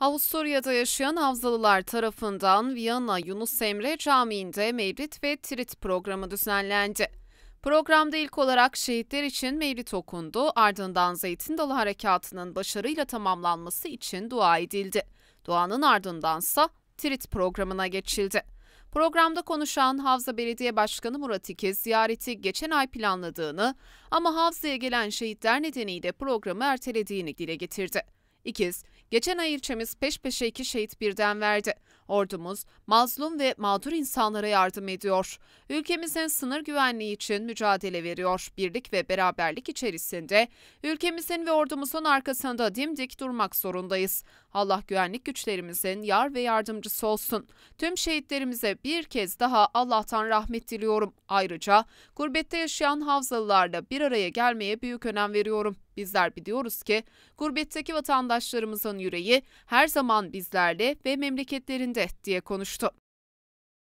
Avusturya'da yaşayan Havzalılar tarafından Viyana Yunus Emre Camii'nde Mevlid ve Tirit programı düzenlendi. Programda ilk olarak şehitler için mevlid okundu, ardından Zeytin Dalı Harekatı'nın başarıyla tamamlanması için dua edildi. Duanın ardındansa Tirit programına geçildi. Programda konuşan Havza Belediye Başkanı Murat İkiz ziyareti geçen ay planladığını ama Havza'ya gelen şehitler nedeniyle programı ertelediğini dile getirdi. İkiz, geçen ay ilçemiz peş peşe iki şehit birden verdi. Ordumuz mazlum ve mağdur insanlara yardım ediyor. Ülkemizin sınır güvenliği için mücadele veriyor. Birlik ve beraberlik içerisinde ülkemizin ve ordumuzun arkasında dimdik durmak zorundayız. Allah güvenlik güçlerimizin yar ve yardımcısı olsun. Tüm şehitlerimize bir kez daha Allah'tan rahmet diliyorum. Ayrıca gurbette yaşayan Havzalılarla bir araya gelmeye büyük önem veriyorum. Bizler biliyoruz ki gurbetteki vatandaşlarımızın yüreği her zaman bizlerle ve memleketlerinde diye konuştu.